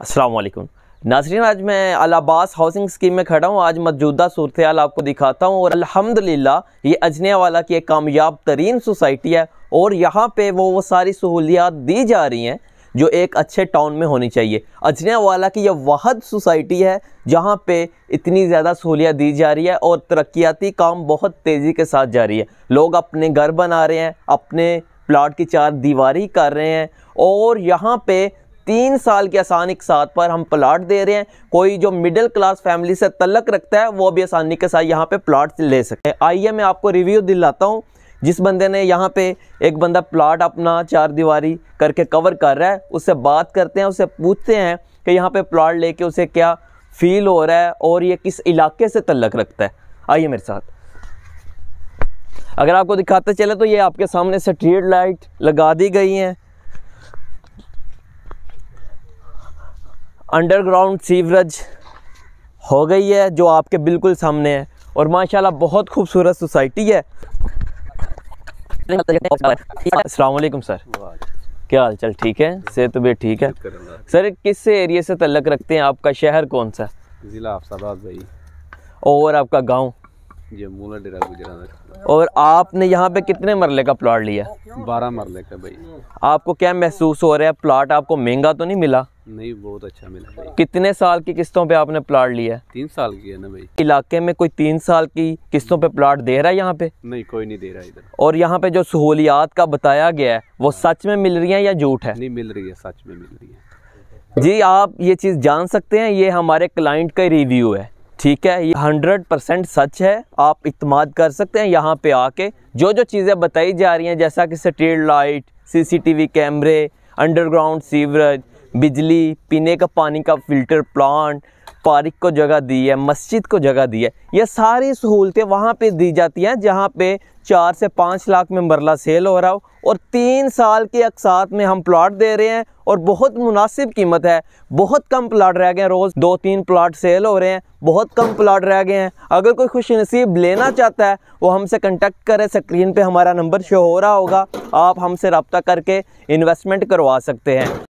असलकुम नाजरीन आज मैं अलाबास हाउसिंग स्कीम में खड़ा हूँ आज मौजूदा सूरत हाल आपको दिखाता हूँ और अल्हम्दुलिल्लाह ये अजने वाला की एक कामयाब तरीन सोसाइटी है और यहाँ पे वो वो सारी सहूलियात दी जा रही हैं जो एक अच्छे टाउन में होनी चाहिए अजने वाला की यह वहद सोसाइटी है जहाँ पे इतनी ज़्यादा सहूलियात दी जा रही है और तरक्याती काम बहुत तेज़ी के साथ जारी है लोग अपने घर बना रहे हैं अपने प्लाट की चार दीवारी कर रहे हैं और यहाँ पे तीन साल के आसान एक साथ पर हम प्लाट दे रहे हैं कोई जो मिडिल क्लास फैमिली से तलक रखता है वो भी आसानी के साथ यहाँ पे प्लाट ले सकते हैं आइए मैं आपको रिव्यू दिलाता हूँ जिस बंदे ने यहाँ पे एक बंदा प्लाट अपना चार दीवारी करके कवर कर रहा है उससे बात करते हैं उससे पूछते हैं कि यहाँ पे प्लाट लेके उसे क्या फील हो रहा है और ये किस इलाके से तलक रखता है आइए मेरे साथ अगर आपको दिखाते चले तो ये आपके सामने स्ट्रीट लाइट लगा दी गई हैं अंडरग्राउंड सीवरेज हो गई है जो आपके बिल्कुल सामने है और माशाल्लाह बहुत खूबसूरत सोसाइटी है असलकुम सर क्या हाल चाल ठीक है सेहत तो भी ठीक है सर किस से एरिया से तल्लक रखते हैं आपका शहर कौन सा ज़िला और आपका गांव ये मूला डेरा गुजरा और आपने यहाँ पे कितने मरले का प्लाट लिया बारह मरले का भाई आपको क्या महसूस हो रहा है प्लाट आपको महंगा तो नहीं मिला नहीं बहुत अच्छा मिला भाई कितने साल की किस्तों पे आपने प्लाट लिया है तीन साल की है ना भाई इलाके में कोई तीन साल की किस्तों पे प्लाट दे रहा है यहाँ पे नहीं कोई नहीं दे रहा इधर और यहाँ पे जो सहूलियात का बताया गया है वो हाँ। सच में मिल रही है या झूठ है नहीं मिल रही है सच में मिल रही है जी आप ये चीज़ जान सकते हैं ये हमारे क्लाइंट का रिव्यू है ठीक है ये हंड्रेड परसेंट सच है आप इतमाद कर सकते हैं यहाँ पे आके जो जो चीज़ें बताई जा रही हैं जैसा कि स्ट्रीट लाइट सीसीटीवी कैमरे अंडरग्राउंड सीवरेज बिजली पीने का पानी का फिल्टर प्लांट पार्क को जगह दी है मस्जिद को जगह दी है यह सारी सहूलतें वहाँ पे दी जाती हैं जहाँ पे चार से पाँच लाख में मरला सेल हो रहा हो और तीन साल के अकसात में हम प्लाट दे रहे हैं और बहुत मुनासिब कीमत है बहुत कम प्लाट रह गए हैं रोज़ दो तीन प्लाट सेल हो रहे हैं बहुत कम प्लाट रह गए हैं अगर कोई खुश नसीब लेना चाहता है वो हमसे कंटेक्ट करे स्क्रीन पर हमारा नंबर शो हो रहा होगा आप हमसे रबता करके इन्वेस्टमेंट करवा सकते हैं